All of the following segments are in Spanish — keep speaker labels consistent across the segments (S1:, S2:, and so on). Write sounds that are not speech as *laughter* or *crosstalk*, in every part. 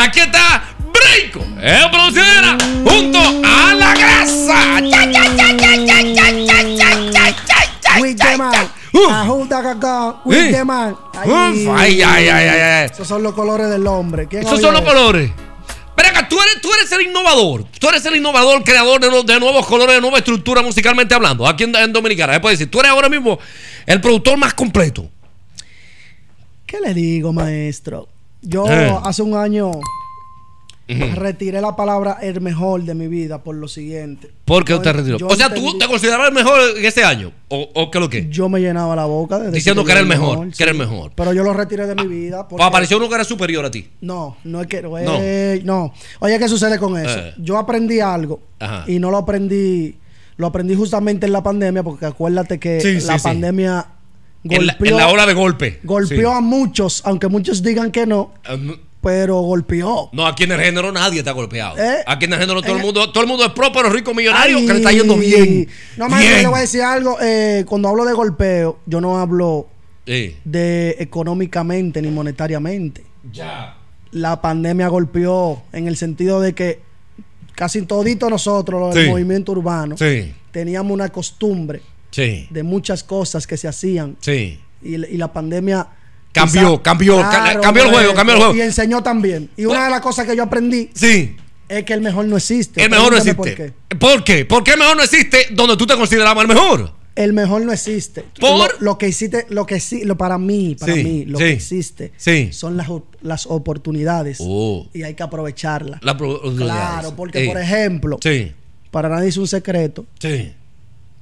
S1: Aquí está Brinco, el producidora junto a la grasa.
S2: Ajusta cacao, Uf, Ay, ay, ay, ay. Esos son los colores del hombre. Esos son los colores.
S1: Pero acá, tú eres, tú eres el innovador. Tú eres el innovador, creador de, nuevos colores, de nueva estructura musicalmente hablando. Aquí en, Dominicana. después decir, tú eres ahora mismo el productor más completo.
S2: ¿Qué le digo, maestro? Yo hace un año eh. retiré la palabra el mejor de mi vida por lo siguiente. ¿Por qué usted retiró? O sea, ¿tú te
S1: considerabas el mejor en este año? ¿O, o qué lo que?
S2: Yo me llenaba la boca diciendo que, era el mejor,
S1: que era el mejor.
S2: Pero yo lo retiré de mi vida. Pues porque... ¿Apareció uno
S1: que era superior a ti?
S2: No, no es que. no. no. Oye, ¿qué sucede con eso? Eh. Yo aprendí algo y no lo aprendí. Lo aprendí justamente en la pandemia, porque acuérdate que la pandemia.
S1: Golpeó, en, la, hora de golpe. Golpeó a
S2: muchos, aunque muchos digan que no. Ah, pero golpeó.
S1: No, aquí en el género nadie está golpeado. ¿Eh? Aquí en el género todo el eh, mundo, todo el mundo es pro, pero rico millonario que le está yendo bien.
S2: No más, le voy a decir algo. Eh, cuando hablo de golpeo, yo no hablo de económicamente ni monetariamente. Ya. La pandemia golpeó en el sentido de que casi todito nosotros, los del movimiento urbano, teníamos una costumbre de muchas cosas que se hacían. Sí. y, y la pandemia Cambió, cambió, cambió el pues, juego, cambió el juego. Y enseñó también. Y una de las cosas que yo aprendí. Sí. Es que el mejor no existe. El mejor no existe. Por
S1: qué. ¿Por qué? el mejor no existe donde tú te considerabas el mejor.
S2: El mejor no existe. ¿Por? Lo, que hiciste, lo que sí, lo para mí, para mí, lo que existe son las, oportunidades. Oh. Y hay que aprovecharlas.
S1: claro, porque por
S2: ejemplo, para nadie es un secreto. Sí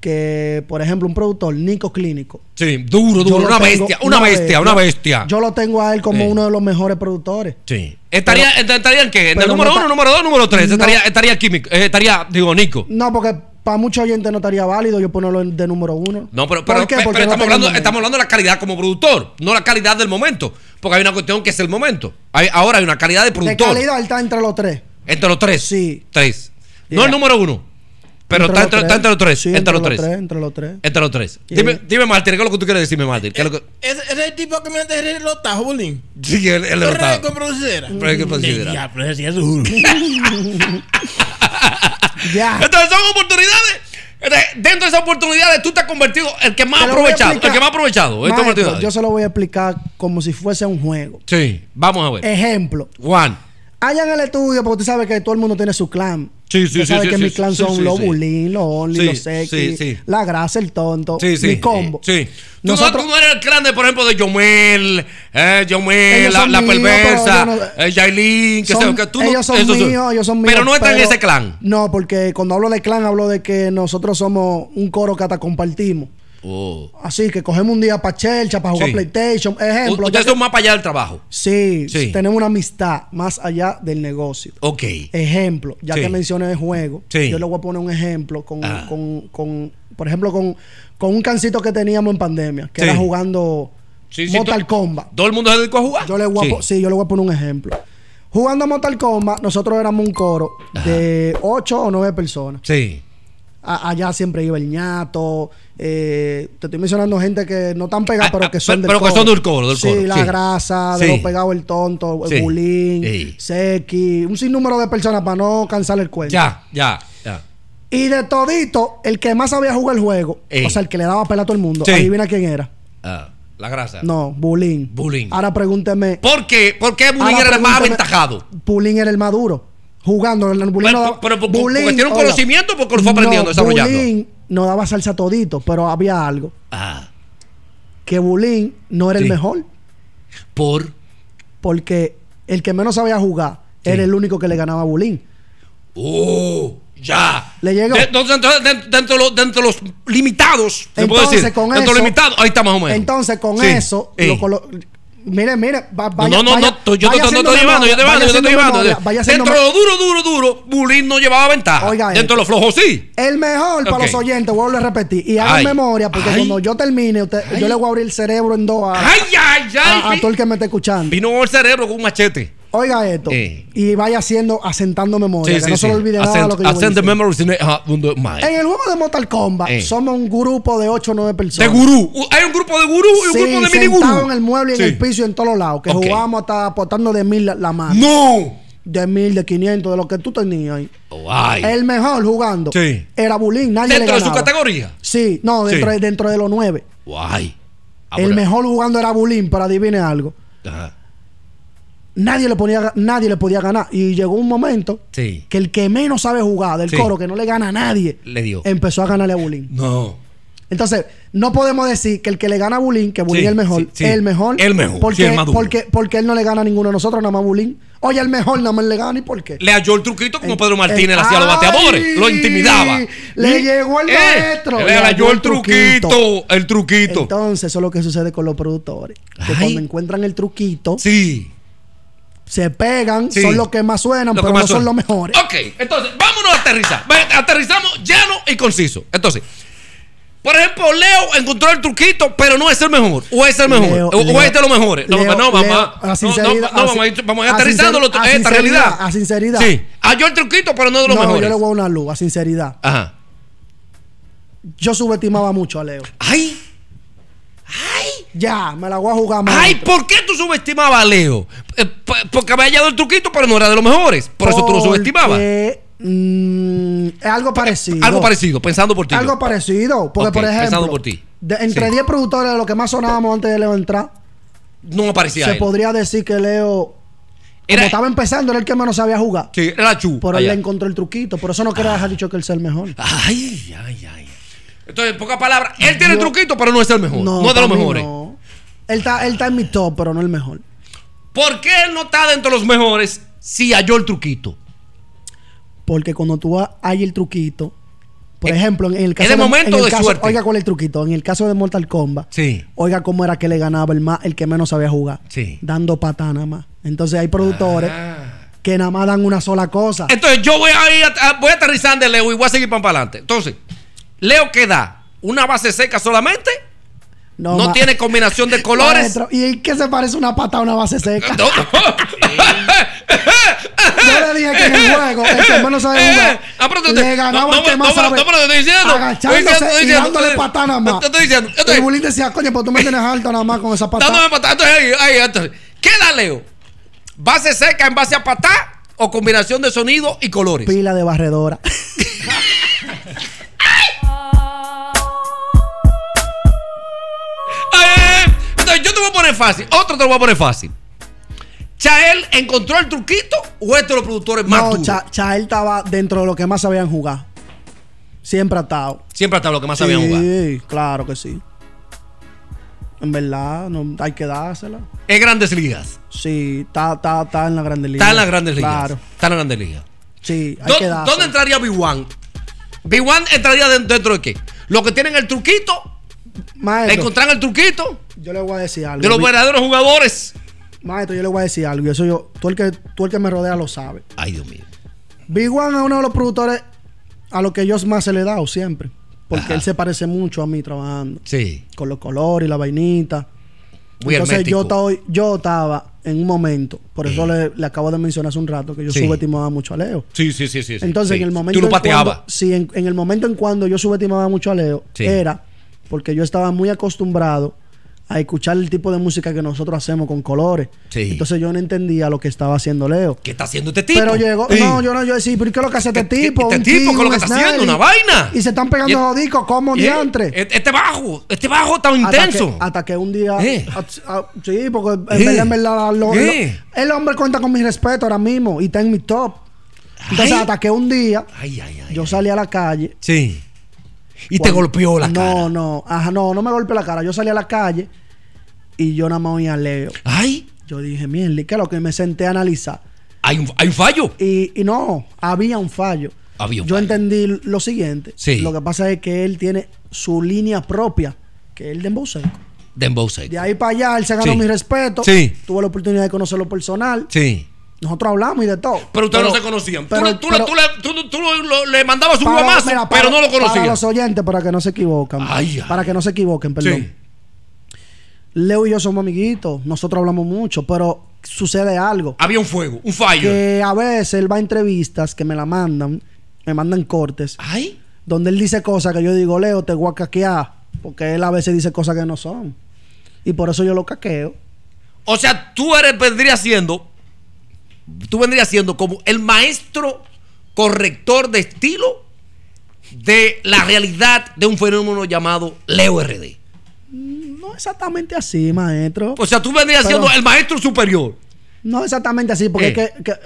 S2: que, por ejemplo, un productor, Nico Clínico. Sí, duro, duro, una, bestia, una, bestia, una bestia, Yo lo tengo a él como uno de los mejores productores.
S1: Sí. ¿Estaría, estaría en qué? ¿En el número uno, número dos, número tres? estaría, estaría químico, eh, estaría, digo, Nico.
S2: No, porque para muchos oyentes no estaría válido yo ponerlo de número uno.
S1: No, pero, pero, estamos, hablando, estamos hablando de la calidad como productor, no la calidad del momento. Porque hay una cuestión que es el momento. Hay, ahora hay una calidad de productor. De calidad
S2: está entre los tres.
S1: ¿Entre los tres? Sí. Tres. No el número uno. Pero entre está entre, los tres. entre, los tres.
S2: Entre los tres.
S1: Entre los tres. Dime, dime Martín, ¿qué es lo que tú quieres decirme, Martín? ¿Qué es, lo que... es, eh, es el tipo que me hace el lotajo, Bolín. Sí, el, el lotajo. Pero es que considera. Ya, pero es azul. *laughs* Ya. Entonces son oportunidades. Este, dentro de esas oportunidades, tú te has convertido el que más ha aprovechado. El que más ha
S2: aprovechado. ¿eh? Maestro, yo se lo voy a explicar como si fuese un juego. Sí, vamos a ver. Ejemplo. Juan. Allá en el estudio, porque tú sabes que todo el mundo tiene su clan. Sí, sí, sí, que mi clan son los bulín, los only, los sexy, la grasa, el tonto, mi combo.
S1: Sí. Nosotros, tú, no, eres el clan de, por ejemplo, de Yomel, eh, la, perversa, eh, que son, que tú ellos son míos, ellos son míos. Pero no están en ese clan.
S2: No, porque cuando hablo de clan hablo de que nosotros somos un coro que hasta compartimos. Oh. Así que cogemos un día para Chelcha, para jugar PlayStation. Ejemplo. Ustedes es
S1: más para allá del trabajo.
S2: Sí, Tenemos una amistad más allá del negocio. Ok. Ejemplo. Ya que mencioné el juego, yo le voy a poner un ejemplo con, ah. por ejemplo, con, un cancito que teníamos en pandemia, que era jugando Mortal Kombat. Todo el mundo se dedicó a jugar. Yo le voy sí, yo le voy a poner un ejemplo. Jugando a Mortal Kombat, nosotros éramos un coro de 8 o 9 personas. Sí allá siempre iba el ñato. Eh, te estoy mencionando gente que no tan pegada, pero que ah, ah, son del pero Que son del coro, sí, la grasa, de lo los el tonto, el bulín, Seki, un sinnúmero de personas para no cansar el cuento. Ya,
S1: ya, ya.
S2: Y de todito, el que más sabía jugar el juego, o sea, el que le daba pela a todo el mundo, adivina quién era.
S1: Ah, la grasa. No,
S2: Bulín. Bulín. Ahora pregúnteme. ¿Por
S1: qué? ¿Por qué Bulín era el más aventajado?
S2: Bulín era el más duro jugando. Bulín pero, no, pero, Bulín, porque tiene un conocimiento porque lo fue aprendiendo, no, Bulín no daba salsa todito, pero había algo. Ah. Que Bulín no era el mejor. ¿Por? Porque el que menos sabía jugar era el único que le ganaba a Bulín.
S1: ¡Uh! Ya. Le entonces, dentro, de, los limitados, entonces, puedo decir? Con dentro eso,
S2: ahí está más o menos. Entonces, con eso, Mire, mire, vaya, No, no, no, yo, te estoy llevando, yo te voy, yo te estoy llevando. Dentro de lo duro, duro, duro, Bulín no llevaba ventaja. Dentro
S1: de lo flojo, sí.
S2: El mejor para los oyentes, vuelvo a repetir. Y hagan memoria, porque cuando yo termine, yo le voy a abrir el cerebro en dos a, ay, a, a, todo el que me esté escuchando.
S1: Vino el cerebro con un machete
S2: oiga esto y vaya haciendo, asentando memoria, que no se olvide nada nada lo que yo the
S1: memories ah, En
S2: el juego de Mortal Kombat somos un grupo de 8 o 9 personas. De gurú.
S1: Uh, hay un grupo
S2: de gurú y un grupo de mini gurú. en el mueble y en el piso en todos lados, que jugábamos jugamos hasta aportando de mil la, mano. ¡No! de mil, de 500, de lo que tú tenías ahí. Oh, el mejor jugando sí. era Bulín. Nadie ¿Dentro le de su categoría? Sí, no, dentro, De, dentro de los nueve. Guay. Ah, el mejor jugando era Bulín, para adivine algo. Ajá nadie le, ponía, nadie le podía ganar. Y llegó un momento sí. que el que menos sabe jugar del coro, que no le gana a nadie, le dio. empezó a ganarle a Bulín. No. Entonces, no podemos decir que el que le gana a Bulín, que Bulín es el mejor, el mejor. El mejor. Porque, porque, porque, él no le gana a ninguno de nosotros, nada más Bulín. Oye, el mejor nada más le gana y por qué. Le halló el truquito como eh, Pedro Martínez eh, hacía los bateadores. Lo intimidaba. Le llegó el eh, Le, halló el truquito, El truquito. Entonces, eso es lo que sucede con los productores. Que cuando encuentran el truquito. Sí se pegan, son los que más suenan, pero no son los mejores.
S1: Ok, entonces, vámonos a aterrizar. Aterrizamos llano y conciso. Entonces, por ejemplo, Leo encontró el truquito, pero no es el mejor. O es el mejor. o, es de lo mejor. no, no, vamos a. Sinceridad, no, no, vamos a ir, vamos a aterrizando a esta realidad.
S2: A sinceridad. Sí. Halló el truquito, pero no de lo mejor. yo le voy a una luz, a sinceridad. Ajá. Yo subestimaba mucho a Leo. ¡Ay! ¡Ay! Ya, me la voy a jugar más. ¡Ay! ¿Por qué tú
S1: subestimabas a Leo? Eh, porque había hallado el truquito, pero no era de los mejores. Por eso tú lo subestimabas.
S2: Mm, es algo eh, parecido. Algo parecido,
S1: pensando por ti. Algo
S2: parecido. Porque, por ejemplo, pensando por ti. entre 10 productores de lo que más sonábamos antes de Leo entrar, no aparecía. Se podría decir que Leo. Era, estaba empezando, era el que menos sabía jugar. Sí, era Chu. Pero le encontró el truquito. Por eso no quería ah. dejar dicho que él sea el mejor. Ay, ay, ay. Entonces, en pocas palabras,
S1: él tiene el truquito, pero no es el mejor. No, es de los mejores.
S2: Él está, él está en mi top, pero no el mejor.
S1: ¿Por qué él no está dentro de los mejores si halló el truquito?
S2: Porque cuando tú hay el truquito, por eh, ejemplo, en el caso. de, momento en el de Oiga, ¿cuál es el truquito? En el caso de Mortal Kombat. Sí. Oiga, cómo era que le ganaba el, más, el que menos sabía jugar. Sí. Dando patada nada más. Entonces hay productores. Ah. Que nada más dan una sola cosa. Entonces
S1: yo voy a ir, voy a aterrizar de Leo y voy a seguir para adelante. Entonces, Leo queda da? ¿Una base seca solamente? No, no tiene combinación de colores.
S2: ¿Y qué se parece una pata a una base seca? No. *laughs* Yo le dije que en el juego que menos sabe eh, jugar eh, ah, le el pero te estoy diciendo. Agachándose y dándole patada nada más. Te estoy diciendo. bulín decía, coño, pues tú me tienes alto nada más con esa patada.
S1: patada. Entonces, ahí, ¿Qué da Leo? ¿Base seca en base a pata o combinación de sonido y colores?
S2: Pila de barredora. *laughs*
S1: fácil. Otro te lo voy a poner
S2: fácil. ¿Chael encontró el truquito o este de los productores más No, Chael estaba dentro de lo que más sabían jugar. Siempre ha estado.
S1: Siempre estado lo que más sabían
S2: jugar. claro que sí. En verdad, no, hay que dársela. Es grandes ligas. Sí, está, está, en la grande en las grandes ligas. Claro. Está en las grandes ligas. Sí, ¿Dónde
S1: entraría B1? B1 entraría dentro de qué? Los que tienen el
S2: truquito Maestro, ¿Le encontraron el truquito? Yo le voy a decir algo. De los verdaderos jugadores. Maestro, yo le voy a decir algo. Eso yo, tú el que, tú el que me rodea lo sabe. Ay, Dios mío. Big One es uno de los productores a los que yo más se le he dado siempre. Porque él se parece mucho a mí trabajando. Sí. Con los colores y la vainita. Muy Entonces yo estaba, yo estaba en un momento, por eso le, acabo de mencionar hace un rato que yo subestimaba mucho a Leo.
S1: Sí, sí,
S3: sí, sí. Entonces en el momento... Tú lo pateabas.
S2: Sí, en, en, el momento en cuando yo subestimaba mucho a Leo, era porque yo estaba muy acostumbrado a escuchar el tipo de música que nosotros hacemos con colores. Entonces yo no entendía lo que estaba haciendo Leo. ¿Qué está haciendo este tipo? Pero llegó, no, yo no, yo decía, ¿pero qué es lo que hace este tipo? Este tipo, ¿qué es lo que está haciendo? Una vaina. Y se están pegando los discos como entre. Este, este bajo, este bajo tan intenso. hasta que un día. Eh. sí, porque en eh. eh. el hombre cuenta con mi respeto ahora mismo y está en mi top. Entonces, hasta que un día yo salí a la calle. Sí y te golpeó la cara. No, no, ajá, no, no me golpeó la cara. Yo salí a la calle y yo nada más a Leo. ¡Ay! Yo dije, mierda, ¿qué es lo que me senté a analizar? ¿Hay un, hay fallo? Y, no, había un fallo. Había yo entendí lo siguiente. Sí. Lo que pasa es que él tiene su línea propia, que es el de Seco.
S1: De
S2: ahí para allá, él se ganó mi respeto. Sí. Tuve la oportunidad de conocerlo personal. Sí. Nosotros hablamos y de todo.
S1: Pero ustedes no se conocían. Pero, tú, le, mandabas un guamazo, pero no lo conocían. Para los
S2: oyentes, para que no se equivoquen. Para que no se equivoquen, perdón. Leo y yo somos amiguitos. Nosotros hablamos mucho, pero sucede algo. Había un fuego, un fallo. Que a veces él va a entrevistas que me la mandan, me mandan cortes. Ay. Donde él dice cosas que yo digo, Leo, te voy a caquear. Porque él a veces dice cosas que no son. Y por eso yo lo caqueo.
S1: O sea, tú eres, vendría siendo tú vendrías siendo como el maestro corrector de estilo de la realidad de un fenómeno llamado Leo RD.
S2: No exactamente así, maestro. O sea, tú vendrías siendo el maestro superior. No exactamente así, porque eh. es que, eh,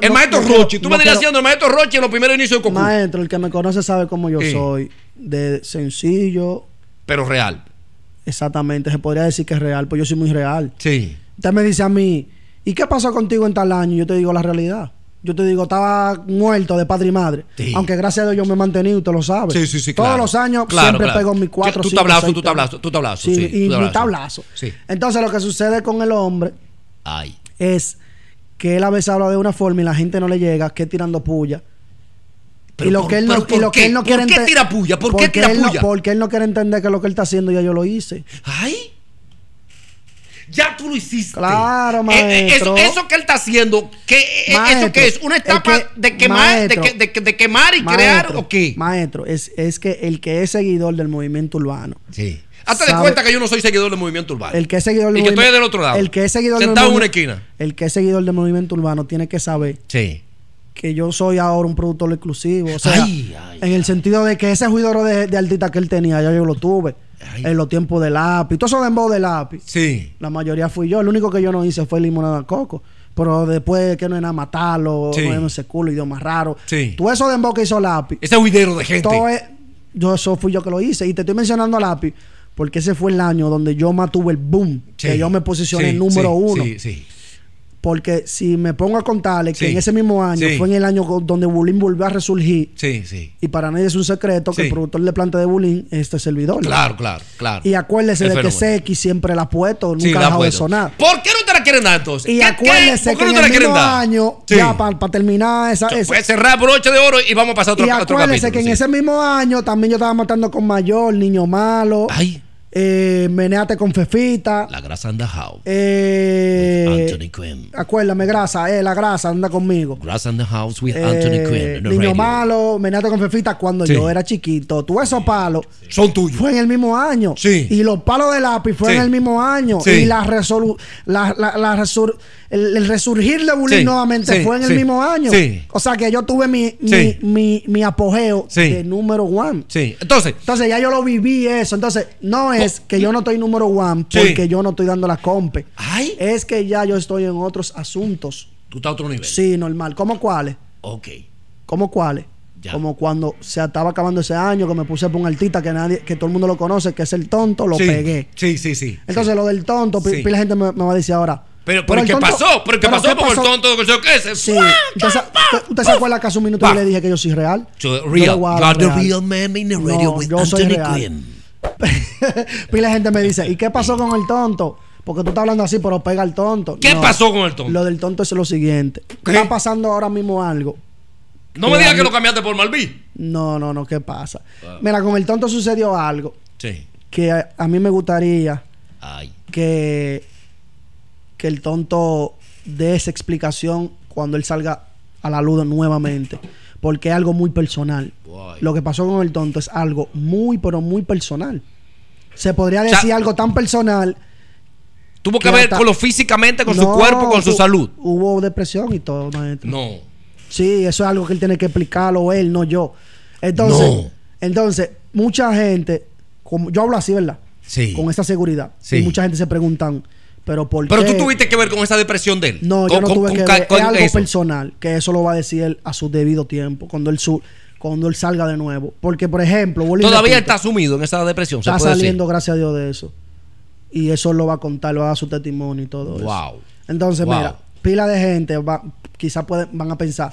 S2: El maestro Rochi, tú vendrías siendo el maestro Rochi en los primeros inicios de Maestro, el que me conoce sabe cómo yo eh. soy. De sencillo. Pero real. Exactamente, se podría decir que es real, pues yo soy muy real. Sí. Usted me dice a mí, ¿Y qué pasó contigo en tal año? Yo te digo la realidad. Yo te digo, estaba muerto de padre y madre. Aunque gracias a Dios yo me he mantenido, usted lo sabes. Sí, sí, sí. Todos los años siempre pego mis cuatro, tú tablazo, tú tablazo, tú tablazo. Sí, sí y mi tablazo. Sí. Entonces lo que sucede con el hombre es que él a veces habla de una forma y la gente no le llega, que es tirando puya. y lo que él lo él no quiere tira puya? ¿Por qué tira porque él no quiere entender que lo que él está haciendo ya yo lo hice. Ay. Ya tú lo hiciste. Claro, eh, eh, maestro. eso, que él está haciendo, que eh, ¿eso que es? ¿Una etapa de, quemar, de, de,
S1: de, quemar y crear o
S2: qué? Maestro, es, es que el que es seguidor del movimiento urbano. Sí.
S1: Hazte de cuenta que yo no soy seguidor del movimiento urbano. El que
S2: es seguidor del movimiento que estoy del otro lado. El que es seguidor Sentado del en una esquina. El que es seguidor del movimiento urbano tiene que saber. Sí. Que yo soy ahora un productor exclusivo. O sea, en el sentido de que ese juidoro de, de artista que él tenía, ya yo lo tuve en los tiempos de lápiz. Todo eso voz de lápiz. Sí. La mayoría fui yo. El único que yo no hice fue limonada coco. Pero después que no era matarlo, sí. no ese culo, idioma raro. Sí. Todo eso voz que hizo lápiz. Ese huidero de gente. Todo yo, eso fui yo que lo hice. Y te estoy mencionando lápiz porque ese fue el año donde yo matuve el boom. Que yo me posicioné número uno. Sí, sí. Porque si me pongo a contarle que en ese mismo año fue en el año donde Bulín volvió a resurgir. Sí, sí. Y para nadie es un secreto que el productor de planta de Bulín este, es este servidor. Claro,
S1: claro, claro. Y
S2: acuérdese de que CX siempre la ha puesto, nunca ha dejado de sonar. ¿Por qué no te la quieren dar entonces? Y acuérdese que en ese mismo año, ya para terminar esa, esa. cerrar broche de oro
S1: y vamos a pasar a otro, y acuérdese que en
S2: ese mismo año también yo estaba matando con Mayor, Niño Malo. Ay. Eh, meneate con Fefita. La
S1: grasa anda house.
S2: Eh, Anthony Quinn. Acuérdame, grasa. Eh, la grasa anda conmigo.
S1: Grasa and the house with eh, Anthony Quinn. Niño
S2: malo, meneate con Fefita cuando yo era chiquito. Tú esos palos. Son tuyos. Fue en el mismo año. Sí. Y los palos de lápiz fue en el mismo año. Y la resolu la, el, resurgir de Bully nuevamente fue en el mismo año. O sea que yo tuve mi, mi, apogeo de número one.
S1: Sí. Entonces.
S2: Entonces ya yo lo viví eso. Entonces, no es es que yo no estoy número one porque yo no estoy dando la compe. Ay. Es que ya yo estoy en otros asuntos. Tú estás a otro nivel. Sí, normal. ¿Cómo cuáles? Ok. ¿Cómo cuáles? Como cuando se estaba acabando ese año, que me puse por un artista que nadie, que todo el mundo lo conoce, que es el tonto, lo pegué.
S1: Sí, sí, sí.
S2: Entonces lo del tonto, la gente me, va a decir ahora, pero, el qué pasó pasó? el qué pasó? por el tonto que
S1: qué Sí.
S2: ¿Usted, se acuerda que hace un minuto yo le dije que yo soy real? Yo, real. Yo, the real man in radio y *laughs* la gente me dice, ¿y qué pasó con el tonto? Porque tú estás hablando así, pero pega el tonto. ¿Qué pasó con el tonto? Lo del tonto es lo siguiente. ¿Qué? Está pasando ahora mismo algo. No me digas que lo cambiaste por Malví. No, no, no, ¿qué pasa? Ah. Mira, con el tonto sucedió algo. Sí. Que a, mí me gustaría que que el tonto dé esa explicación cuando él salga a la luz nuevamente porque es algo muy personal. Lo que pasó con el tonto es algo muy, pero muy personal. Se podría decir algo tan personal.
S1: Tuvo que, ver con lo físicamente, con su cuerpo, con su salud.
S2: Hubo depresión y todo, No. Sí, eso es algo que él tiene que explicarlo él, no yo. Entonces, entonces mucha gente, como, yo hablo así, ¿verdad? Sí. Con esa seguridad. Sí. mucha gente se preguntan, pero, por Pero tú tuviste que
S1: ver con esa depresión de él. No, yo no tuve que ver. Es algo
S2: personal, que eso lo va a decir él a su debido tiempo, cuando él, cuando él salga de nuevo. Porque, por ejemplo... Todavía
S1: está sumido en esa depresión, Está ¿se saliendo,
S2: gracias a Dios, de eso. Y eso lo va a contar, lo va a dar su testimonio y todo eso. Wow. Entonces, mira, pila de gente va, quizás van a pensar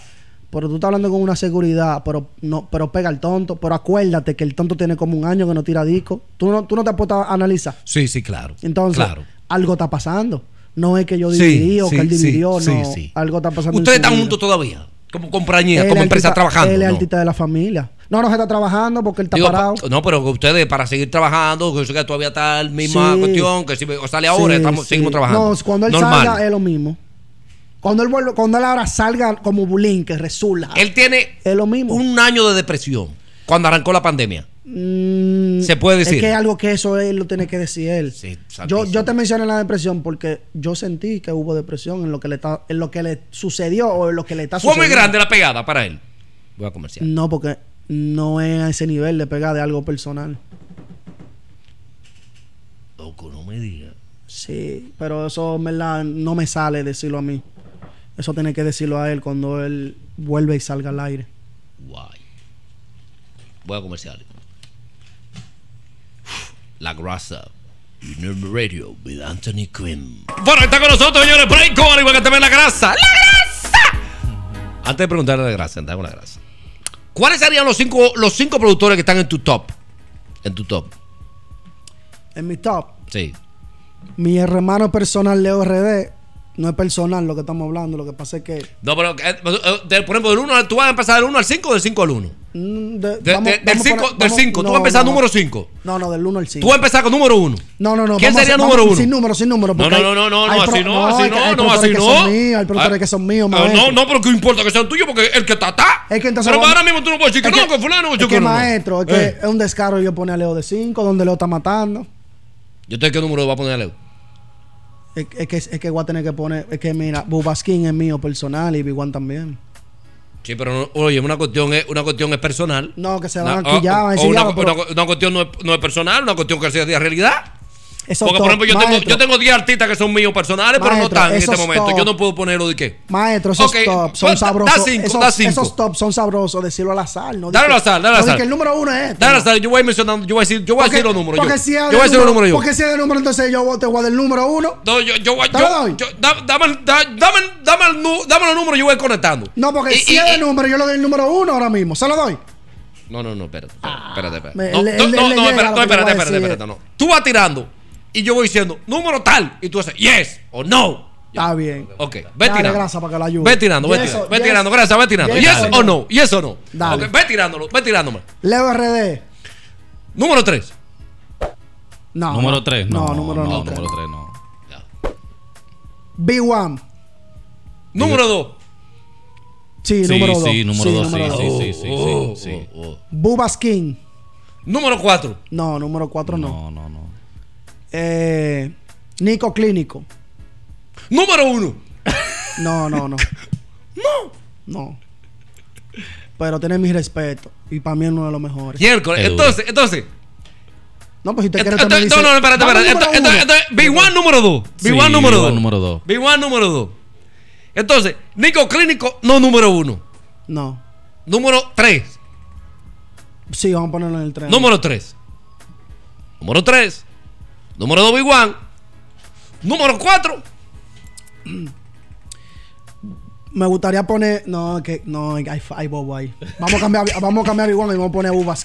S2: pero tú estás hablando con una seguridad, pero no, pero pega el tonto, pero acuérdate que el tonto tiene como un año que no tira disco. Tú no, tú no te has a analizar.
S1: Sí, sí, claro. Entonces, claro
S2: algo está pasando. No es que yo dividí o que él dividió, no. Algo está pasando. Ustedes están juntos
S1: todavía, como
S2: compañía, como empresa trabajando. Él es ¿no? artista de la familia. No, no se está trabajando porque él está parado.
S1: No, pero ustedes para seguir trabajando, que que todavía está la misma cuestión, que si sale ahora, estamos, seguimos trabajando. No, cuando él salga
S2: es lo mismo. Cuando él cuando él ahora salga como bulín, que resula. Él tiene lo mismo. un
S1: año de depresión cuando arrancó la pandemia.
S2: Mm, se puede decir. Es que es algo que eso él lo tiene que decir él. yo, te mencioné la depresión porque yo sentí que hubo depresión en lo que le, está, en lo que le sucedió o en lo que le está sucediendo. ¿Fue muy grande
S1: la pegada para él? Voy a comerciar.
S2: No, porque no es a ese nivel de pegada, de algo personal.
S1: Loco, no me digas.
S2: Sí, pero eso no me sale decirlo a mí. Eso tiene que decirlo a él cuando él vuelve y salga al aire.
S1: Guay. Voy a comerciar la Grasa. Radio with Anthony Quinn. Bueno, está con nosotros, señores, Breiko, al igual que también la grasa. ¡La
S3: grasa!
S1: Antes de preguntarle la grasa, andamos la grasa. ¿Cuáles serían los cinco, los cinco productores que están en tu top? En tu top. En mi top. Sí.
S2: Mi hermano personal, Leo RD. No es personal lo que estamos hablando, lo que pasa es que.
S1: No, pero eh, eh, eh, por ejemplo, tú vas a empezar del 1 al 5 o del 5 al 1.
S2: Mm, del 5, tú vas a empezar número 5. No, no, del 1 al 5. Tú vas a empezar con número 1. No, no, no. ¿Quién sería número 1? Sin número, sin número. No, no, no, no, no, así no, así no, no, así no. Hay productores que son míos, ah, maestro. No, no, pero que importa que sean tuyos porque el que está, está. que
S1: Pero ahora mismo tú no puedes decir que no, que fulano, yo que maestro,
S2: es que es un descaro yo poner a Leo de 5, donde Leo está matando.
S1: ¿Yo te qué número va a poner a Leo?
S2: Es, que, es que voy a tener que poner. Es que mira, Bubaskin es mío personal y Big también.
S1: Sí, pero oye, una cuestión es una cuestión es personal. No, que
S2: se van a quillar, o, una,
S1: cuestión no es, no es, personal, una cuestión que sea de realidad.
S2: Porque, por ejemplo, yo
S1: tengo, 10 artistas que son míos personales, pero no están en este momento. Yo no puedo ponerlo de qué. Maestro, esos tops son pues, sabrosos. esos,
S2: da tops son sabrosos, decirlo al azar. No dale al azar, dale al azar. Porque el número uno es. Este, dale
S1: al azar, yo voy mencionando, yo voy a decir, yo voy a decir los números. yo, voy a decir los números yo. Porque
S2: si es el número, entonces yo te voy a dar el número uno. No, yo, yo voy dame,
S1: dame, los números, y yo voy conectando. No,
S2: porque si es el número, yo le doy el número uno ahora mismo. Se lo doy. No,
S3: no,
S1: no, espérate. Espérate, espérate. No, no, no, espérate, espérate, espérate, Tú vas tirando y yo voy diciendo, número tal. Y tú dices yes o no. Está bien. Ok, ve tirando. Gracias
S2: para que la Ve tirando, ve tirando. Ve tirando, gracias, ve tirando. Yes, o no.
S1: Yes o no. Dale. Okay, ve tirándolo, ve tirándome.
S2: Leo RD. Número 3. No. Número 3. No, no, número 3, no. B1. Número 2.
S3: Sí, número 2. Sí, número 2. Sí, sí,
S2: sí, sí, sí, sí, Bubas King. Número 4. No, número 4 no. No, no, eh, Nico Clínico. Número uno. No, no, no. *laughs* no. No. Pero tiene mi respeto. Y para mí es uno de los mejores.
S1: Entonces, entonces.
S2: No, pues si usted quiere también No, no, espérate, espérate. Big One número
S1: dos Big One número dos número 1 Big One número dos Entonces, Nico Clínico no número uno No. Número tres
S2: Sí, vamos a ponerlo en el tres
S1: Número tres Número tres Número 2, Biguan.
S2: Número 4. Me gustaría poner. No, que no, hay, bobo ahí. Vamos a cambiar, vamos a cambiar y vamos a poner Bubba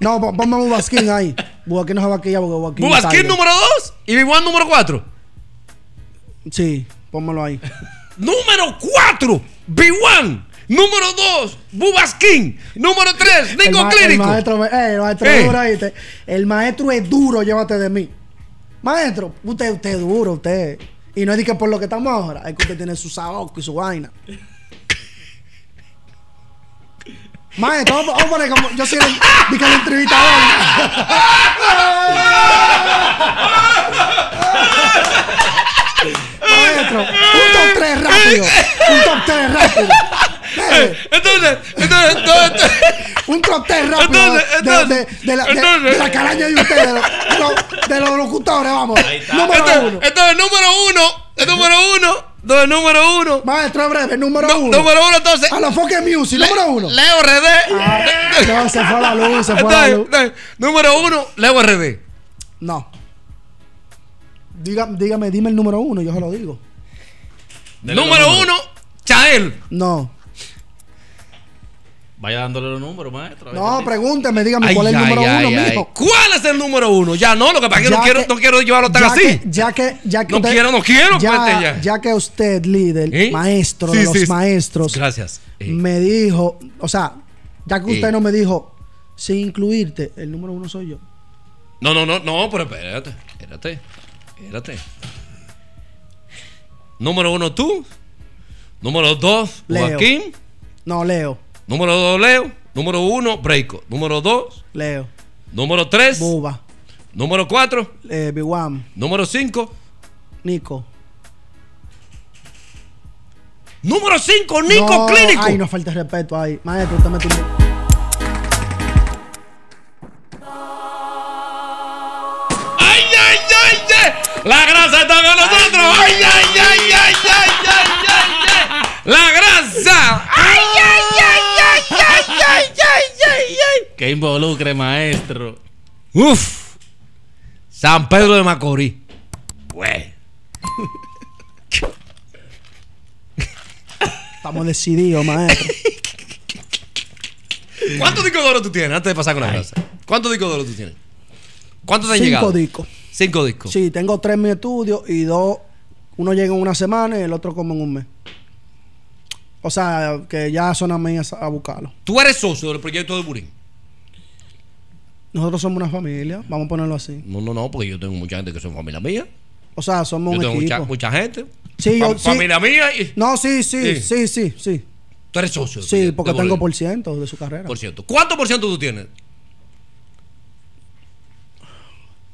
S2: No, ponme Bubba ahí. Bubaskin no se va a quitar porque Bubaskin número 2 y Biguan número 4. Sí, pónmelo ahí. *laughs* número 4, Biguan. Número 2, Bubaskin Número 3, Ningo el Clínico. El maestro, eh, el maestro es duro, ¿viste? El maestro es duro, llévate de mí. Maestro, usted, usted es duro, usted. Y no es que por lo que estamos ahora, es que usted tiene su saoco y su vaina. Maestro, vamos, a poner como. Yo soy el, dije, el entrevistador. Maestro, un top 3 rápido. Un top 3 rápido. Eh, entonces, entonces, entonces. Un trote rápido de, la, caraña de ustedes, de, los locutores, vamos. Número uno. Entonces, número uno, el número
S1: uno. Entonces, número uno. Maestro breve, número uno. Número uno, entonces. A la Foke Music, número uno.
S2: Leo RD. Ah, no, se fue la luz, se fue la luz. número uno, Leo RD. No. dígame, dime el número uno, yo se lo digo.
S3: Número uno,
S2: Chael. No.
S3: Vaya dándole los números, maestro. No,
S2: pregúnteme, dígame cuál es el número uno, mijo. ¿Cuál es el número uno? Ya no, lo que pasa es que, no, quiero,
S3: no quiero llevarlo tan así.
S2: ya que, ya que no quiero, no quiero. Ya, pues, ya. ya que usted, líder, ¿Eh? maestro de los maestros. Gracias. Eh. Me dijo, o sea, ya que usted eh. no me dijo, sin incluirte, el número uno soy yo.
S1: No, no, no, no, pero espérate, espérate, espérate. Número uno tú. Número dos, Joaquín.
S2: No, Leo. Número
S1: 2, Leo. Número 1, Breiko. Número 2, Leo. Número 3, Bubba. Número 4, eh, b Número 5, Nico. Número 5, Nico Clínico. Ay,
S2: no falta respeto ahí. Maestro, metido. ¡Ay, ay, ay, ay! La grasa está con nosotros. ¡Ay, ay, ay, ay,
S1: ay,
S3: ay! ¡La grasa!
S1: ¡Ay, ay!
S3: ay, Que involucre, maestro. ¡Uf!
S1: San Pedro de Macorís. Güey. Estamos decididos, maestro. ¿Cuántos discos de oro tú tienes? Antes de pasar con la casa. ¿Cuántos discos de oro tú tienes? ¿Cuántos te han Cinco discos. Cinco discos.
S2: Sí, tengo tres en mi estudio y dos. Uno llega en una semana y el otro como en un mes. O sea, que ya son a a, buscarlo.
S1: ¿Tú eres socio del proyecto de Burín?
S2: Nosotros somos una familia, vamos a ponerlo así. No, no, no, porque yo tengo mucha gente que son familia mía. O sea, somos un equipo. Mucha, mucha gente. Sí, Familia mía. Y... No, sí, sí, sí, sí, sí, Tú eres socio. Sí, porque tengo por ciento de su carrera.
S1: Por ciento. ¿Cuánto por ciento tú tienes?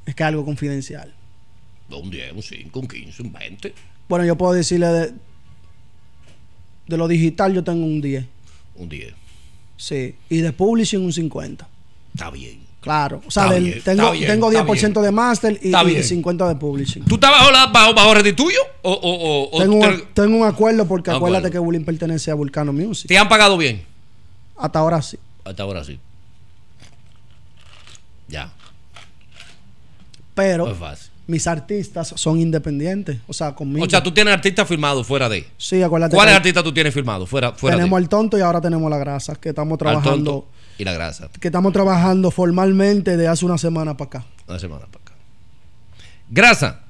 S2: Es que es algo confidencial.
S1: Un 10, un 5, un 15, un 20.
S2: Bueno, yo puedo decirle de de lo digital yo tengo un 10. Un 10. Sí. Y de publishing un 50. Está bien. Claro. O sea, tengo, 10% de máster y, 50% de publishing.
S1: ¿Tú estás bajo, bajo, tuyo?
S2: tengo, un, acuerdo porque ah, acuérdate que Bullying pertenece a Vulcano Music.
S1: ¿Te han pagado bien?
S2: Hasta ahora sí.
S1: Hasta ahora sí. Ya.
S2: Pero. No es fácil mis artistas son independientes. O sea, conmigo. O sea, tú
S1: tienes artistas firmados fuera de.
S2: Sí, acuérdate. ¿Cuáles
S1: artistas tú tienes firmados fuera, fuera tenemos de? Tenemos
S2: al tonto y ahora tenemos la grasa, que estamos trabajando. tonto y la grasa. Que estamos trabajando formalmente de hace una semana para acá.
S1: Una semana para acá. Grasa.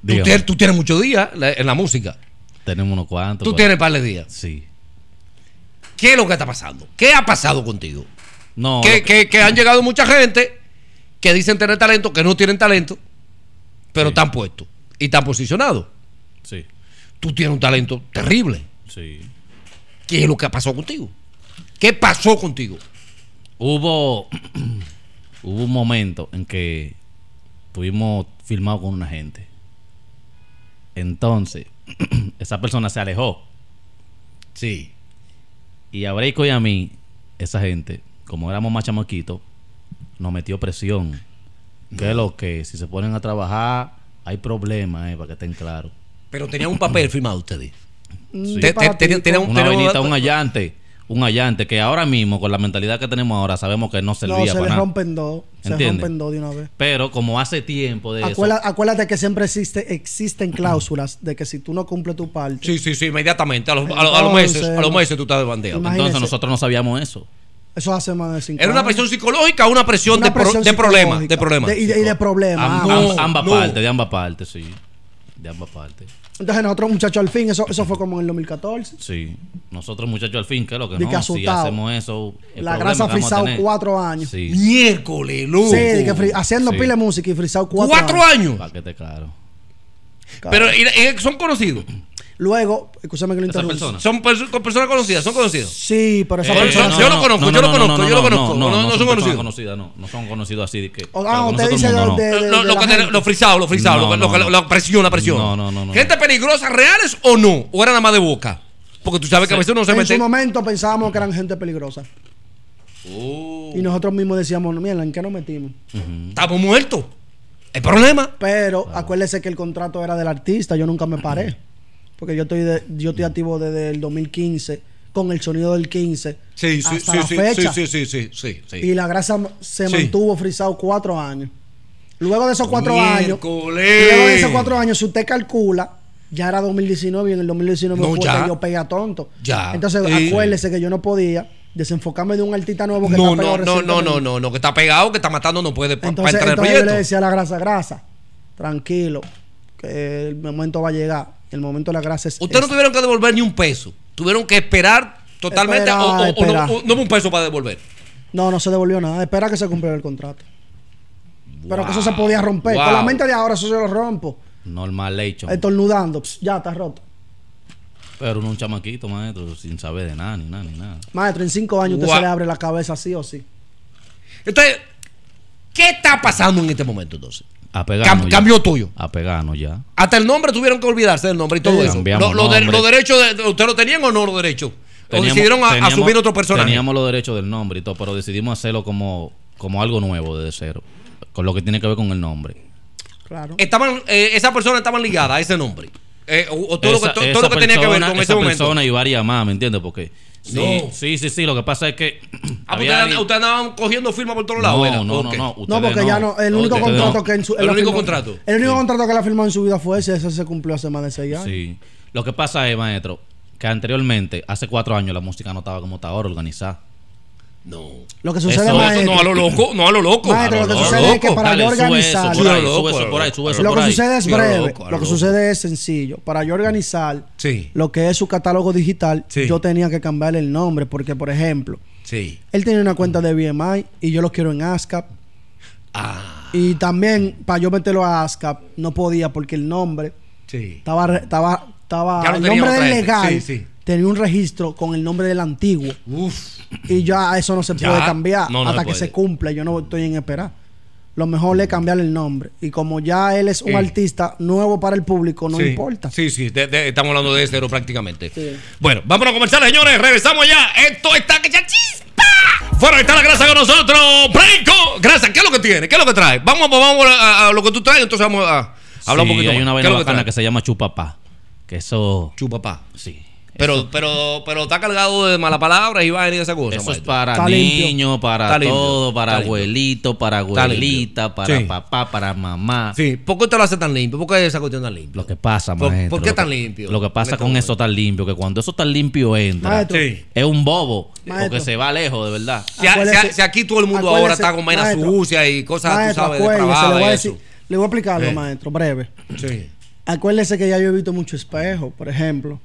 S1: Tú, tienes, tú tienes muchos días en la música.
S3: Tenemos unos cuantos. Tú pues. tienes
S1: par de días. Sí. ¿Qué es lo que está pasando? ¿Qué ha pasado contigo? No. que, que han llegado mucha gente que dicen tener talento, que no tienen talento pero tan están puestos y están posicionados. Sí. Tú tienes un talento terrible. Sí. ¿Qué es lo que pasó contigo? ¿Qué
S3: pasó contigo? Hubo, *clears throat* hubo un momento en que Tuvimos filmado con una gente. Entonces, *clears throat* esa persona se alejó. Sí. Y a Breiko y a mí, esa gente, como éramos más nos metió presión que es lo que si se ponen a trabajar hay problemas, eh, para que estén claros. Pero tenían un papel firmado ustedes. Sí. Mm, tenían un, una un allante, un allante que ahora mismo con la mentalidad que tenemos ahora sabemos que no servía se para rompen dos, se rompen dos de una vez. Pero como hace tiempo de Acuérdate,
S2: eso, acuérdate que siempre existe, existen cláusulas de que si tú no cumples tu parte.
S3: Sí, sí, sí, inmediatamente a los, meses, a los meses tú estás de Entonces nosotros no sabíamos eso.
S2: Eso hace más de cinco ¿Era una presión psicológica o una presión, de, de, problemas? De problemas. y, de, problemas. ambas partes,
S3: de ambas partes, sí. De ambas partes.
S2: Entonces nosotros, muchachos, al fin, eso, eso fue como en el 2014.
S3: Sí. Nosotros, muchachos, al fin, que lo que de no, si hacemos eso. La grasa frisado cuatro
S2: años. Miércoles, lunes, Sí, que haciendo pile pila música y frisado cuatro, cuatro años.
S3: Para que te claro. Pero son conocidos.
S2: Luego, escúchame que lo interrumpo. Son
S3: personas conocidas, son conocidos.
S2: Sí, pero esa persona. yo lo conozco, yo lo conozco, yo lo conozco. No, no, son conocidos.
S3: no, no son conocidos así de que. Oh, ah, usted dice lo
S1: de. la presión, la presión. No, no, no.
S3: ¿Gente peligrosa, reales
S1: o no? ¿O eran nada más de boca? Porque tú sabes que a veces uno se mete. En su
S2: momento pensábamos que eran gente peligrosa. Oh. Y nosotros mismos decíamos, mira, ¿en qué nos metimos? Estamos muertos. El problema. Pero acuérdese que el contrato era del artista, yo nunca me paré porque yo estoy, yo estoy activo desde el 2015 con el sonido del 15 sí, sí, hasta sí,
S1: Sí, sí, Y la
S2: grasa se mantuvo frisado cuatro años. Luego de esos cuatro años, luego de esos cuatro años, si usted calcula, ya era 2019 y en el 2019 me fue yo pegué a tonto. Ya. Entonces, acuérdese que yo no podía desenfocarme de un artista nuevo que no, está no, No, no,
S1: no, no, que está pegado, que está matando, no puede. Entonces, yo le decía
S2: a la grasa, grasa, tranquilo, que el momento va a llegar el momento de la gracia es. Ustedes no este.
S1: tuvieron que devolver ni un peso. Tuvieron que esperar totalmente o, no, no un peso para devolver.
S2: No, no se devolvió nada. Espera que se cumpliera el contrato. Pero que eso se podía romper. la mente de ahora eso se lo rompo.
S3: Normal hecho.
S2: Estornudando. ya está roto.
S3: Pero uno un chamaquito, maestro, sin saber de nada, ni nada, ni nada. Maestro, en cinco años usted se le
S2: abre la cabeza sí o sí.
S3: Entonces, ¿qué está pasando en este momento entonces? A Cambio tuyo. A pegarnos ya.
S1: Hasta el nombre tuvieron que olvidarse del nombre y todo eso. Lo, los derechos, de, ¿usted lo tenían o no los derechos? ¿O decidieron a, subir asumir otro personaje?
S3: Teníamos los derechos del nombre y todo, pero decidimos hacerlo como, como algo nuevo desde cero. Con lo que tiene que ver con el nombre.
S1: Claro. Estaban, eh, esa persona estaba ligada a ese nombre.
S3: Eh, o, todo, lo que, tenía que ver con esa ese persona y varias más, ¿me entiendes? Porque Sí, sí, sí, Lo que pasa es que. *clears throat* Ah,
S1: ustedes andaban cogiendo firmas por todos lados. No, no, no, no, porque ya no. El único contrato que en El único contrato.
S2: que la firmó en su vida fue ese. Ese se cumplió hace más de seis años. Sí.
S3: Lo que pasa es, maestro, que anteriormente, hace cuatro años, la música no estaba como está ahora, organizada.
S2: No. Lo que sucede no a lo loco, no a lo loco. lo, que sucede es que para yo organizar. lo que sucede es breve. Lo, que sucede es sencillo. Para yo organizar sí. lo que es su catálogo digital, sí. yo tenía que cambiarle el nombre. Porque, por ejemplo, sí. él tenía una cuenta de BMI y yo lo quiero en ASCAP. Ah. Y también, para yo meterlo a ASCAP, no podía porque el nombre estaba, estaba, estaba. el nombre del legal tenía un registro con el nombre del antiguo. Y ya eso no se puede cambiar hasta que se cumpla. Yo no estoy en esperar. Lo mejor es cambiar el nombre. Y como ya él es un artista nuevo para el público, no importa.
S1: Sí, sí, estamos hablando de cero prácticamente. Bueno, vamos a comenzar, señores. Regresamos ya. Esto está que ya chispa. Fuera está la grasa con nosotros. Gracias, Grasa, ¿qué es lo que tiene? ¿Qué es lo que trae? Vamos, vamos a, lo que tú traes, entonces vamos a, hablar un poquito. Hay una vaina bacana que, que
S3: se llama chupapá. Que eso. Chupapá. Sí.
S1: Pero, pero, pero está cargado de malas palabras y va a venir esa cosa. Eso es
S3: para niños, para todo, para abuelito, para abuelita, para papá, para mamá.
S1: Sí, ¿por qué usted lo hace tan limpio? ¿Por qué esa cuestión tan limpia?
S3: Lo que pasa, maestro. ¿Por qué tan limpio? Lo que pasa con eso tan limpio, que cuando eso tan limpio entra, es un bobo, porque se va lejos, de verdad.
S1: Si, aquí todo el mundo ahora está con vainas sucias y cosas, tú sabes,
S2: depravadas y eso. Le voy a explicarlo, eh. maestro, breve. Acuérdese que ya yo he visto mucho espejo, por ejemplo.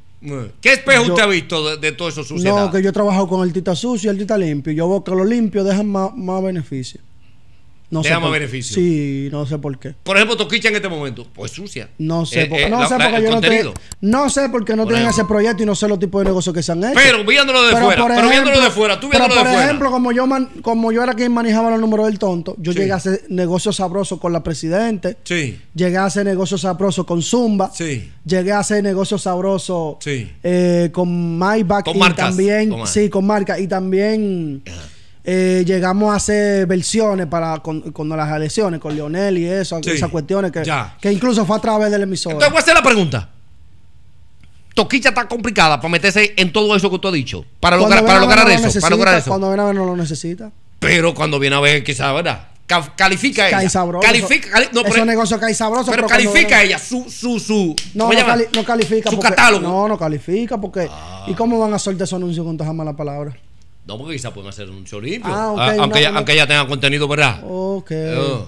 S1: ¿Qué espejo usted ha visto de, todo eso sucedido? No, que
S2: yo he trabajado con tita sucio y tita limpio Yo veo que los limpios dejan más, más beneficios. No le beneficio. Sí, no sé por qué.
S1: Por ejemplo, Toquicha en este momento, pues sucia. No sé, eh, por, no sé porque yo no, tengo
S2: no sé qué no tienen ese proyecto y no sé los tipos de negocios que se han hecho. Pero viéndolo de fuera, pero viéndolo de fuera, tú viéndolo de fuera. ejemplo, como yo como yo era quien manejaba los números del tonto, yo llegué a hacer negocios sabrosos con la presidente. Sí. Llegué a hacer negocios sabrosos con Zumba. Sí. Llegué a hacer negocios sabrosos eh, con MyBack y marcas, también, con sí, con marcas y también eh, llegamos a hacer versiones para con, las elecciones, con Lionel y eso, esas cuestiones que, que incluso fue a través del emisor. Entonces voy a hacer la pregunta.
S1: Toquicha está complicada para meterse en todo eso que tú has dicho. Para lograr, para lograr, eso, para lograr eso. Cuando
S2: viene a ver no lo necesita.
S1: Pero cuando viene a ver, quizás, ¿verdad? califica ella. Cae
S2: sabroso. Califica, no, pero, Pero, califica ella su, su, su. No, no, califica. Su catálogo. No, no califica porque. ¿Y cómo van a soltar esos anuncios con todas esas malas palabras?
S1: No, porque quizás pueden hacer un show limpio. aunque, ah, ah, ella, aunque, ya tenga contenido, ¿verdad? Ok. Oh.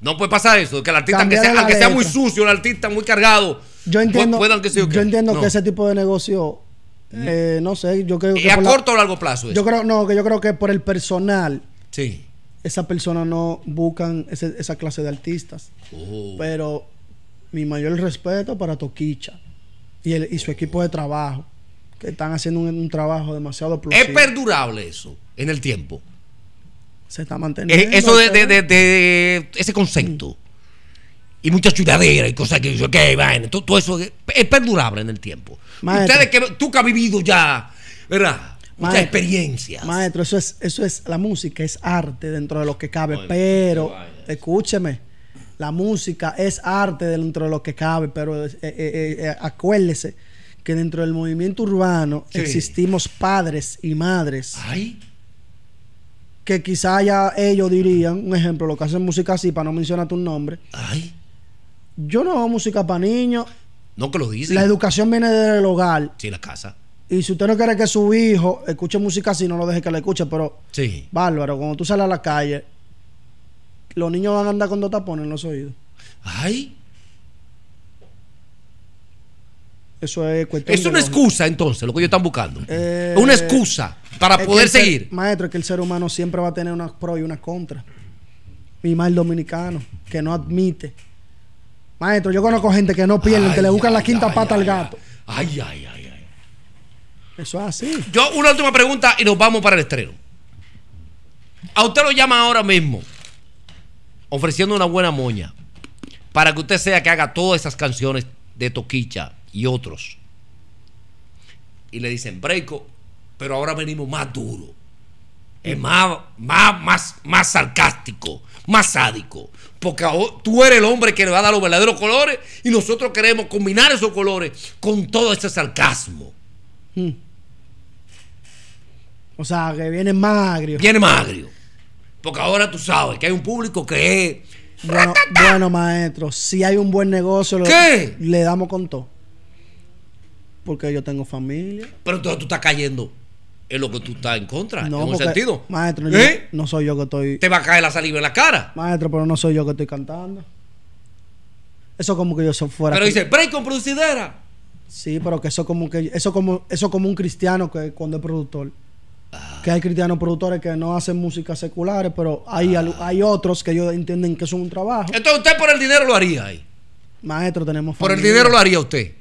S1: no puede pasar eso, que el artista, aunque sea, muy sucio, el artista muy cargado, yo entiendo, que Yo
S2: entiendo que ese tipo de negocio, mm. eh, no sé, yo creo que. ¿Y a corto o
S1: largo plazo? Eso? Yo creo,
S2: que yo creo que por el personal. Sí. Esas personas no buscan esa clase de artistas. Oh. Pero mi mayor respeto para Toquicha y, su equipo de trabajo que están haciendo un, trabajo demasiado ¿Es perdurable
S1: eso en
S2: el tiempo? Se está manteniendo. eso de, ese concepto.
S1: Y muchas chudaderas y cosas que yo, que vaina. Todo, eso es, perdurable en el tiempo. Ustedes que tú que has vivido ya, ¿verdad?
S2: Muchas experiencias. Maestro, eso es, eso es, la música es arte dentro de lo que cabe. pero, escúcheme, la música es arte dentro de lo que cabe, pero eh, eh, eh, acuérdese que dentro del movimiento urbano existimos padres y madres. Ay. Que quizá ya ellos dirían, un ejemplo, lo que hacen música así, para no mencionar tu nombre. Ay. Yo no hago música para niños.
S1: No que lo dicen. La
S2: educación viene del hogar. Sí, la casa. Y si usted no quiere que su hijo escuche música así, no lo deje que la escuche, pero. Sí. Bárbaro, cuando tú sales a la calle, los niños van a andar con dos tapones en los oídos. Ay. Eso es
S1: cuestión. Es una excusa, entonces, lo que ellos están buscando.
S2: Eh, una excusa para poder seguir. maestro, es que el ser humano siempre va a tener unas pros y unas contras. Y más el dominicano, que no admite. Maestro, yo conozco gente que no pierde que le buscan la quinta pata al gato. Ay,
S1: ay, ay, ay. Eso es así. Yo, una última pregunta y nos vamos para el estreno. A usted lo llama ahora mismo, ofreciendo una buena moña, para que usted sea que haga todas esas canciones de Toquicha, y otros. Y le dicen, Breiko, pero ahora venimos más duro. Es más, más, más, más sarcástico, más sádico. Porque tú eres el hombre que le va a dar los verdaderos colores y nosotros queremos combinar esos colores con todo ese
S2: sarcasmo. Hmm. O sea, que viene más Viene más
S1: Porque ahora tú sabes que hay un público que es...
S2: Bueno, bueno maestro, si hay un buen negocio, le damos con todo. Porque yo tengo familia.
S1: Pero entonces tú estás cayendo en lo que tú estás en contra. No, en un sentido.
S2: Maestro, ¿Eh? no soy yo que estoy.
S1: Te va a caer la saliva en la
S2: cara. Maestro, pero no soy yo que estoy cantando. Eso como que yo soy fuera. Pero dice,
S1: break con producidera.
S2: Sí, pero que eso como que eso como eso como un cristiano que cuando es productor. Ah. Que hay cristianos productores que no hacen música secular pero hay, ah. hay otros que ellos entienden que es un trabajo. Entonces usted por el dinero lo haría ahí. Maestro, tenemos familia. Por el dinero lo haría usted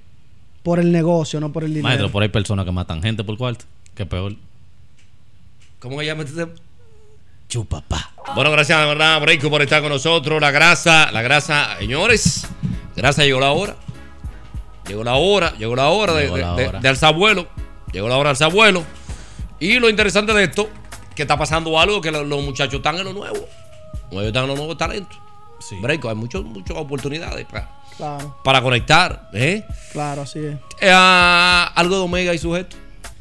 S2: por el negocio, no por el dinero. Maestro,
S3: por ahí personas que matan gente por cuarto. Qué peor.
S1: ¿Cómo que llama este? Chupapá. Bueno, gracias, de verdad, Breiko, por estar con nosotros. La grasa, la grasa, señores. Gracias, llegó la hora. Llegó la hora, llegó la hora, de, alzar sabuelo. Llegó la hora de sabuelo. Y lo interesante de esto, que está pasando algo que los muchachos están en lo nuevo. Los están en los nuevos talentos. Sí. Breiko, hay muchas muchas oportunidades para para conectar, ¿eh? Claro, así es. Eh, ah, algo de Omega y sujeto.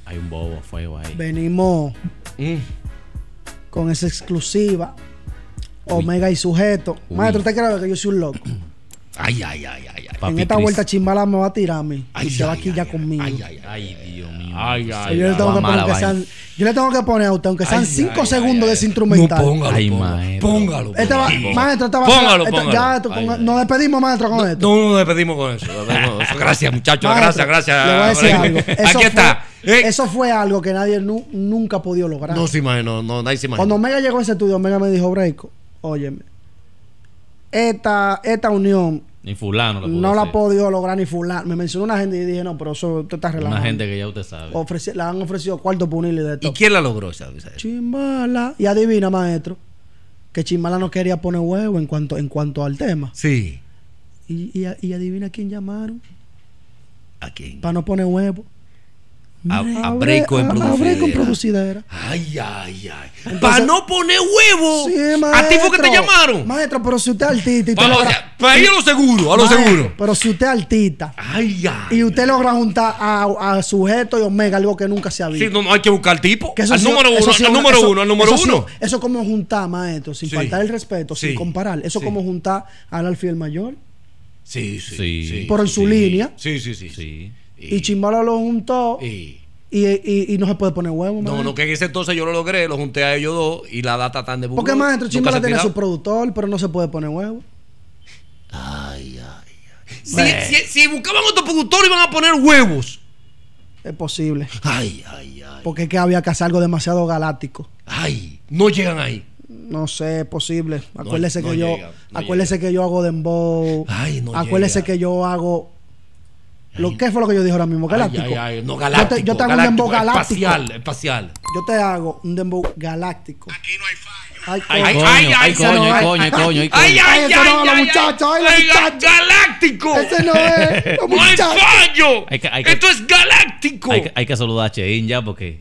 S1: Hay un bobo fuego ahí.
S2: Venimos mm. con esa exclusiva. Omega y sujeto. Maestro, ¿usted cree que yo soy un loco? *clears throat* Ay, ay,
S1: ay, ay. ay. en esta vuelta
S2: Chimbala me va a tirar a mí. Ay, y se va aquí ya conmigo. Ay, ay,
S3: ay, Dios mío. Ay, ay, ay.
S2: Yo le tengo que poner a usted, aunque sean 5 segundos de ese instrumental. No, póngalo,
S3: póngalo,
S2: póngalo, póngalo. maestro, estaba. Este este, póngalo, Ya, nos despedimos, maestro, con esto.
S1: No, nos despedimos con eso. Gracias, muchachos. Gracias, gracias.
S2: Aquí está. Eh. eso fue algo que nadie nunca pudo lograr. No se
S1: imaginó, no, nadie se Cuando Mega
S2: llegó a ese estudio, Mega me dijo, Breiko, óyeme, esta unión
S3: ni fulano. no
S2: la ha podido lograr ni fulano. Me mencionó una gente y dije, no, pero eso usted está relajando. Una gente
S3: que ya usted sabe.
S2: la han ofrecido cuarto punil de todo. ¿Y
S3: quién la logró esa?
S2: Chimbala. Y adivina, maestro, que Chimbala no quería poner huevo en cuanto, en cuanto al tema. Sí. Y, y, a adivina quién llamaron. ¿A quién? Para no poner huevo. Abreco en producida. A en producida
S1: Ay, ay, ay. Para no
S2: poner huevo. Sí, a ti fue que te llamaron. Maestro, pero si usted es artista. Y para, a lo seguro, a lo seguro. Pero si usted es artista. Ay, ay. Y usted logra juntar a, a sujeto y omega, algo que nunca se ha visto. Sí,
S1: no, hay que buscar tipo. al, número uno, al número uno, al
S2: número eso, uno. Eso, como juntar, maestro, sin faltar el respeto, sin comparar. Eso es como juntar al alfiel mayor. Sí,
S3: sí, sí. Por en su línea. sí, sí. sí.
S2: Y, Chimbala lo juntó. Y, no se puede poner huevo. No, no,
S1: que en ese entonces yo lo logré, lo junté a ellos dos y la data tan de Porque maestro Chimbala tiene su
S2: productor, pero no se puede poner huevos Ay, ay, ay. Si, buscaban otro productor, iban a poner huevos. Es posible. Ay, ay, ay. Porque es que había que hacer algo demasiado galáctico. Ay, no llegan ahí. No sé, es posible. Acuérdese que yo. acuérdese que yo hago dembow. Ay, no Acuérdese que yo hago lo, ¿Qué fue lo que yo dije ahora mismo? Galáctico. no, galáctico. Yo te, hago un dembow galáctico. Espacial, espacial. Yo te hago un dembow galáctico. Aquí no hay fallo. Ay, coño, ay, ay, coño, ay, coño, ay, coño, ay, coño. Ay, ay, ay, ay,
S3: ay, ay,
S2: Galáctico. Ese no es. No hay fallo.
S3: Esto
S2: es galáctico.
S3: Hay que saludar a Chein ya porque.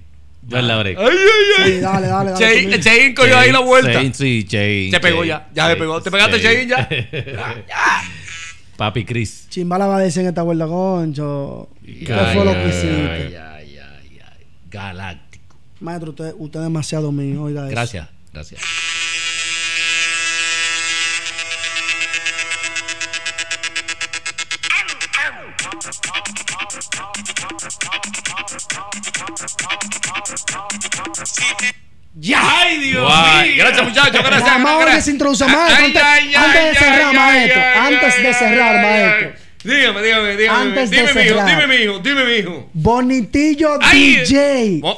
S3: la Ay, ay,
S2: ay. dale, dale. Chein, Cheín cogió ahí la vuelta. sí, Chein. te pegó ya. Ya se pegó. ¿Te pegaste, *laughs* ya? ya? Ya.
S3: Papi Cris.
S2: Chimbala va a decir en esta vuelta, concho. ¿Qué fue lo que hiciste?
S3: Ay, Galáctico.
S2: Maestro, usted, es demasiado mío. gracias, gracias. Ya. ¡Ay, Dios Guay. mío! Gracias, muchachos. Gracias. que se introduce Antes, antes de cerrar, maestro. Antes de cerrar, maestro. Dígame, dígame, dígame. Antes dime, de mi hijo, dime, mi hijo, dime, mi hijo. Bonitillo DJ. Eh, ah,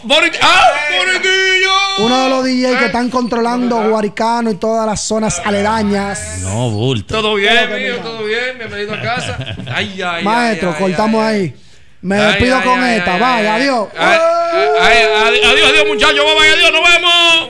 S2: Bonitillo! Uno de los DJs que están controlando ah. Guaricano y todas las zonas ah. aledañas.
S1: No, bulto. Todo bien, mío, todo bien. Bienvenido a casa. *laughs* Ay, ay, Maestro, ay, cortamos
S2: ahí. Me despido con esta. Vaya, adiós.
S3: Adiós, adiós, muchachos. vaya adiós. Nos vemos.